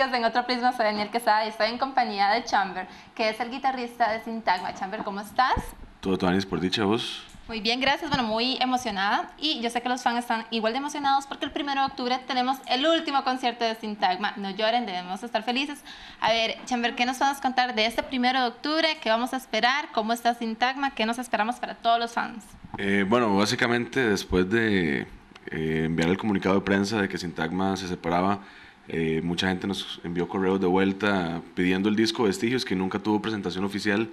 en otro prisma soy Daniel Quesada y estoy en compañía de Chamber, que es el guitarrista de Sintagma. Chamber, ¿cómo estás? Todo, Daniel, por dicha voz. Muy bien, gracias. Bueno, muy emocionada. Y yo sé que los fans están igual de emocionados porque el 1 de octubre tenemos el último concierto de Sintagma. No lloren, debemos estar felices. A ver, Chamber, ¿qué nos a contar de este 1 de octubre? ¿Qué vamos a esperar? ¿Cómo está Sintagma? ¿Qué nos esperamos para todos los fans? Eh, bueno, básicamente después de eh, enviar el comunicado de prensa de que Sintagma se separaba, eh, mucha gente nos envió correos de vuelta pidiendo el disco Vestigios, que nunca tuvo presentación oficial,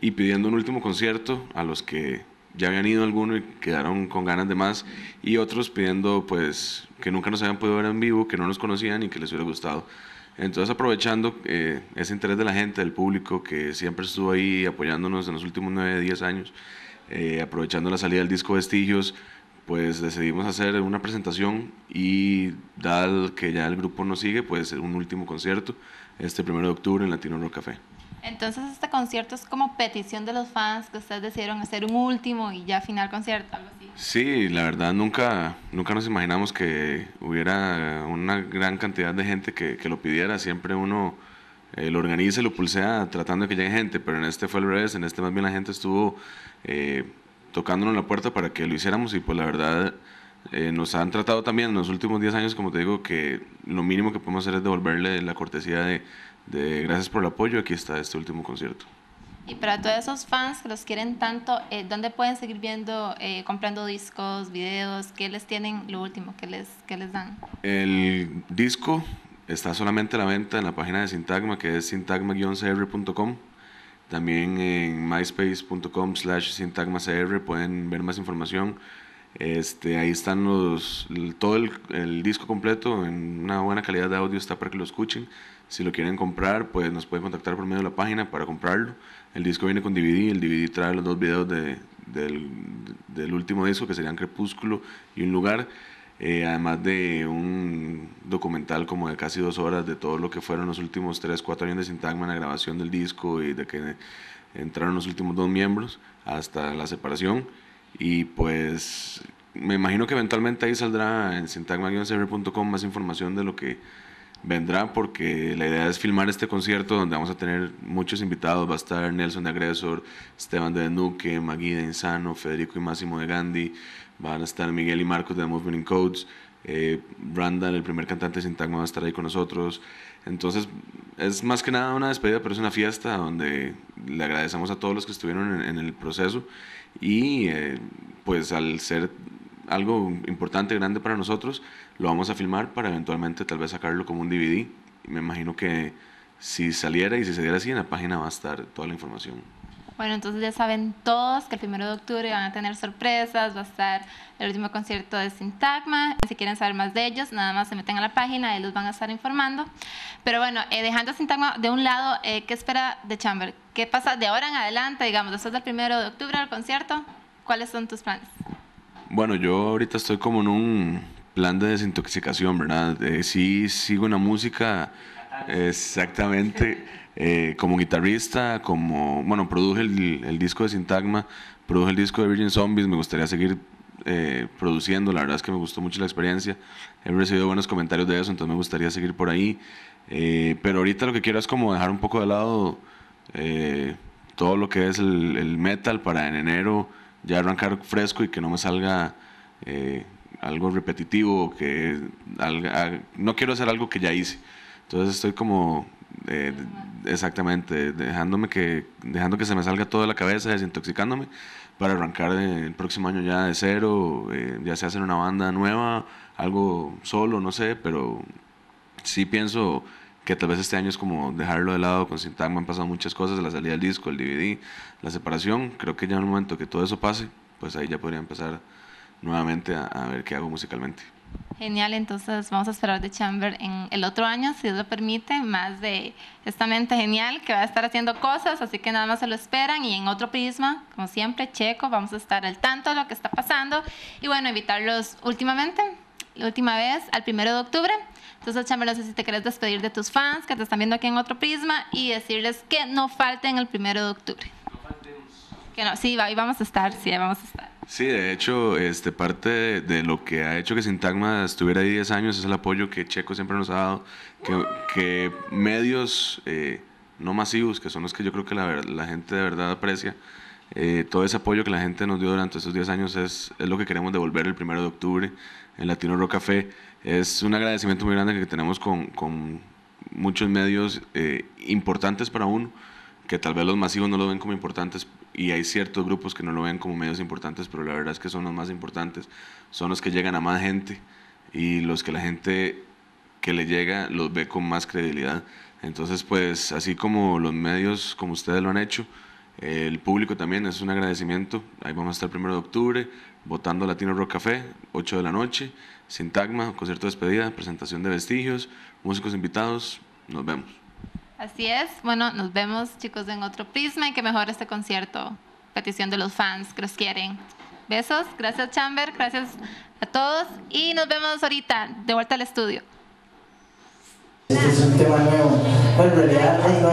y pidiendo un último concierto a los que ya habían ido alguno y quedaron con ganas de más, y otros pidiendo pues que nunca nos habían podido ver en vivo, que no nos conocían y que les hubiera gustado. Entonces aprovechando eh, ese interés de la gente, del público, que siempre estuvo ahí apoyándonos en los últimos 9, 10 años, eh, aprovechando la salida del disco Vestigios, pues decidimos hacer una presentación y dado que ya el grupo no sigue, pues un último concierto este primero de octubre en Latino Rock Café. Entonces este concierto es como petición de los fans que ustedes decidieron hacer un último y ya final concierto, algo así. Sí, la verdad nunca, nunca nos imaginamos que hubiera una gran cantidad de gente que, lo pidiera, siempre uno eh, lo organiza y lo pulsea tratando de que llegue gente, pero en este fue el revés, en este más bien la gente estuvo... Eh, tocándonos la puerta para que lo hiciéramos y pues la verdad eh, nos han tratado también en los últimos 10 años, como te digo, que lo mínimo que podemos hacer es devolverle la cortesía de, gracias por el apoyo, aquí está este último concierto. Y para todos esos fans que los quieren tanto, eh, ¿dónde pueden seguir viendo, eh, comprando discos, videos? ¿Qué les tienen lo último? ¿Qué les, qué les dan? El disco está solamente a la venta en la página de Sintagma, que es sintagma-cr.com. También en myspace.com slash sintagmacr pueden ver más información. Este, ahí están los, todo el, disco completo en una buena calidad de audio, está para que lo escuchen. Si lo quieren comprar, pues nos pueden contactar por medio de la página para comprarlo. El disco viene con DVD, el DVD trae los dos videos de, del, del, último disco, que serían Crepúsculo y Un Lugar, eh, además de un documental como de casi dos horas de todo lo que fueron los últimos tres, cuatro años de Sintagma en la grabación del disco y de que entraron los últimos dos miembros hasta la separación. Y pues me imagino que eventualmente ahí saldrá en sintagma-cr.com más información de lo que vendrá, porque la idea es filmar este concierto donde vamos a tener muchos invitados. Va a estar Nelson de Agresor, Esteban de Nuque, Magui de Insano, Federico y Máximo de Gandhi. Van a estar Miguel y Marcos de Movement Codes. Eh, el primer cantante sin Sintagma, va a estar ahí con nosotros. Entonces, es más que nada una despedida, pero es una fiesta donde le agradecemos a todos los que estuvieron en, el proceso. Y eh, pues al ser algo importante, grande para nosotros, lo vamos a filmar para eventualmente tal vez sacarlo como un DVD. Me imagino que si saliera y si se diera así, en la página va a estar toda la información. Bueno, entonces ya saben todos que el primero de octubre van a tener sorpresas, va a estar el último concierto de Sintagma. Si quieren saber más de ellos, nada más se meten a la página, y los van a estar informando. Pero bueno, eh, dejando Sintagma de un lado, eh, ¿qué espera de Chamber? ¿Qué pasa de ahora en adelante, digamos, después del primero de octubre al concierto? ¿Cuáles son tus planes? Bueno, yo ahorita estoy como en un plan de desintoxicación, ¿verdad? Eh, sí sigo una música, Exactamente. Eh, como guitarrista, como, bueno, produje el, disco de Sintagma, produje el disco de Virgin Zombies, me gustaría seguir eh, produciendo, la verdad es que me gustó mucho la experiencia, he recibido buenos comentarios de eso, entonces me gustaría seguir por ahí, eh, pero ahorita lo que quiero es como dejar un poco de lado todo lo que es el, metal para en enero ya arrancar fresco y que no me salga algo repetitivo, que no quiero hacer algo que ya hice. Entonces estoy como eh, exactamente, dejándome que, dejando que se me salga todo de la cabeza, desintoxicándome para arrancar el próximo año ya de cero, eh, ya sea hacer una banda nueva, algo solo, no sé, pero sí pienso que tal vez este año es como dejarlo de lado, con Sintagma han pasado muchas cosas, la salida del disco, el DVD, la separación, creo que ya en un momento que todo eso pase, pues ahí ya podría empezar nuevamente a ver qué hago musicalmente. Genial, entonces vamos a esperar de Chamber en el otro año, si Dios lo permite, más de esta mente genial que va a estar haciendo cosas, así que nada más se lo esperan y en otro prisma, como siempre, Checo, vamos a estar al tanto de lo que está pasando y bueno, invitarlos últimamente, la última vez, al primero de octubre. Entonces, Chamber, no sé si te querés despedir de tus fans que te están viendo aquí en otro prisma y decirles que no falten el primero de octubre. No Que no, sí, ahí vamos a estar, sí, vamos a estar. Sí, de hecho, este, parte de, lo que ha hecho que Sintagma estuviera ahí 10 años es el apoyo que Checo siempre nos ha dado, que, medios eh, no masivos, que son los que yo creo que la, la gente de verdad aprecia, eh, todo ese apoyo que la gente nos dio durante esos 10 años es, es, lo que queremos devolver el 1 de octubre en Latino Rock Café. Es un agradecimiento muy grande que tenemos con, con muchos medios eh, importantes para uno, que tal vez los masivos no lo ven como importantes y hay ciertos grupos que no lo ven como medios importantes, pero la verdad es que son los más importantes, son los que llegan a más gente y los que la gente que le llega los ve con más credibilidad. Entonces, pues así como los medios, como ustedes lo han hecho, el público también es un agradecimiento. Ahí vamos a estar el 1 de octubre, votando Latino Rock Café, 8 de la noche, Sintagma, concierto de despedida, presentación de vestigios, músicos invitados. Nos vemos. Así es. Bueno, nos vemos, chicos, en otro prisma y que mejore este concierto. Petición de los fans que los quieren. Besos, gracias Chamber, gracias a todos y nos vemos ahorita de vuelta al estudio. Este es un